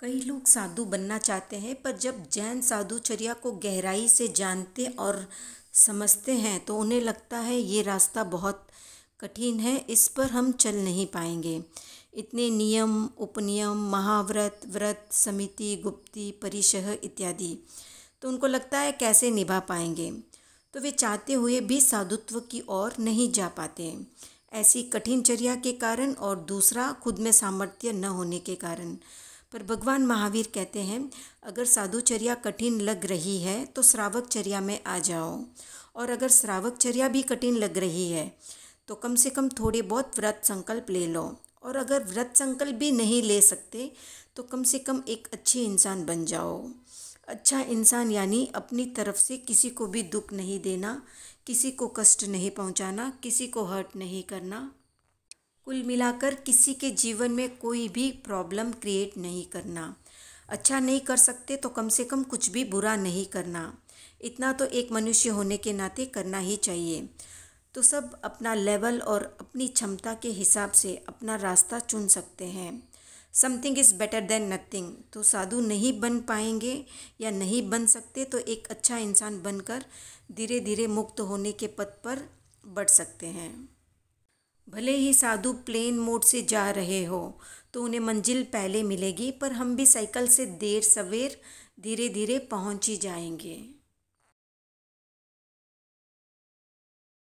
कई लोग साधु बनना चाहते हैं पर जब जैन साधुचर्या को गहराई से जानते और समझते हैं तो उन्हें लगता है ये रास्ता बहुत कठिन है इस पर हम चल नहीं पाएंगे इतने नियम उपनियम महाव्रत व्रत समिति गुप्ति परिशह इत्यादि तो उनको लगता है कैसे निभा पाएंगे तो वे चाहते हुए भी साधुत्व की ओर नहीं जा पाते ऐसी कठिन चर्या के कारण और दूसरा खुद में सामर्थ्य न होने के कारण पर भगवान महावीर कहते हैं अगर साधुचर्या कठिन लग रही है तो श्रावक चर्या में आ जाओ और अगर श्रावकचर्या भी कठिन लग रही है तो कम से कम थोड़े बहुत व्रत संकल्प ले लो और अगर व्रत संकल्प भी नहीं ले सकते तो कम से कम एक अच्छे इंसान बन जाओ अच्छा इंसान यानी अपनी तरफ से किसी को भी दुख नहीं देना किसी को कष्ट नहीं पहुंचाना किसी को हर्ट नहीं करना कुल मिलाकर किसी के जीवन में कोई भी प्रॉब्लम क्रिएट नहीं करना अच्छा नहीं कर सकते तो कम से कम कुछ भी बुरा नहीं करना इतना तो एक मनुष्य होने के नाते करना ही चाहिए तो सब अपना लेवल और अपनी क्षमता के हिसाब से अपना रास्ता चुन सकते हैं something is better than nothing तो साधु नहीं बन पाएंगे या नहीं बन सकते तो एक अच्छा इंसान बनकर धीरे धीरे मुक्त होने के पथ पर बढ़ सकते हैं भले ही साधु प्लेन मोड से जा रहे हो तो उन्हें मंजिल पहले मिलेगी पर हम भी साइकिल से देर सवेर धीरे धीरे पहुंच ही जाएंगे